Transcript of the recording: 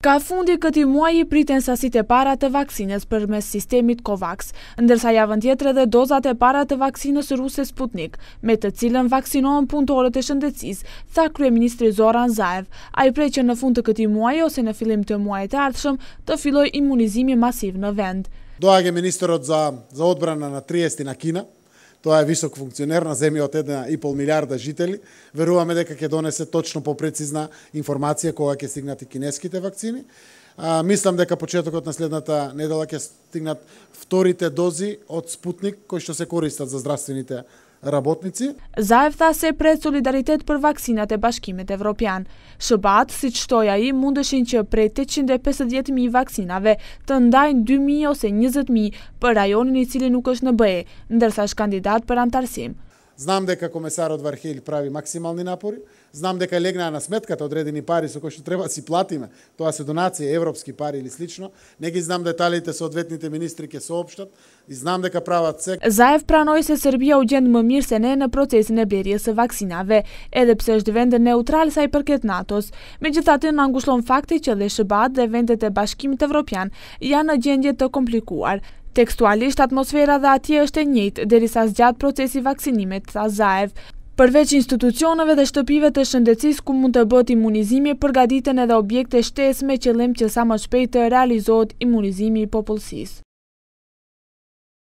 Ka fundi këti muaj i priten sasit e para të vakcines për mes sistemit COVAX, ndërsa javën tjetër edhe dozat e para të vakcines ruse Sputnik, me të cilën vaksinohen punëtorët e shëndecis, tha Krye Ministri Zoran Zaev, a i prej që në fund të këti muaj ose në filim të muaj të ardhshëm të filoj immunizimi masiv në vend. Doage Ministrot za, za odbrana na në Kina, Тоа е висок функционер на земја од 1,5 милиарда жители. Веруваме дека ќе донесе точно прецизна информација кога ќе стигнат и кинеските вакцини. А, мислам дека почетокот на следната недела ќе стигнат вторите дози од Спутник кои што се користат за здравствените Zaev tha se prej solidaritet për vaksinat e bashkimit evropian. Shëbat, si qëtoja i, mundëshin që prej 850.000 vaksinave të ndajnë 2.000 ose 20.000 për rajonin i cili nuk është në bëje, ndërsa kandidat për antarësim. Знам дека комесарот Вархил прави максимални напори, знам дека легнаа на сметката одредени пари со кои што треба да си платиме, тоа се донации европски пари или слично, не ги знам деталите со одветните министри ке соопштат и знам дека прават се. Заев праној се Србија уѓен мамир се не е на процес на берија се вакцинаве, се ждевен да неутрали сај паркет натос. Меѓутоа на ангушлон факти че леше баат да вендете башким кимите европјан, ја на ѓендјето компликуар. Tekstualisht, atmosfera dhe atje është e njëjtë, derisa zgjat procesi vaksinimet, tha Zaev. Përveç institucioneve dhe shtëpive të shëndecis ku mund të bët imunizimi, përgaditën edhe objekte shtes me qëllim që sa më shpejt të realizohet imunizimi i popullsis.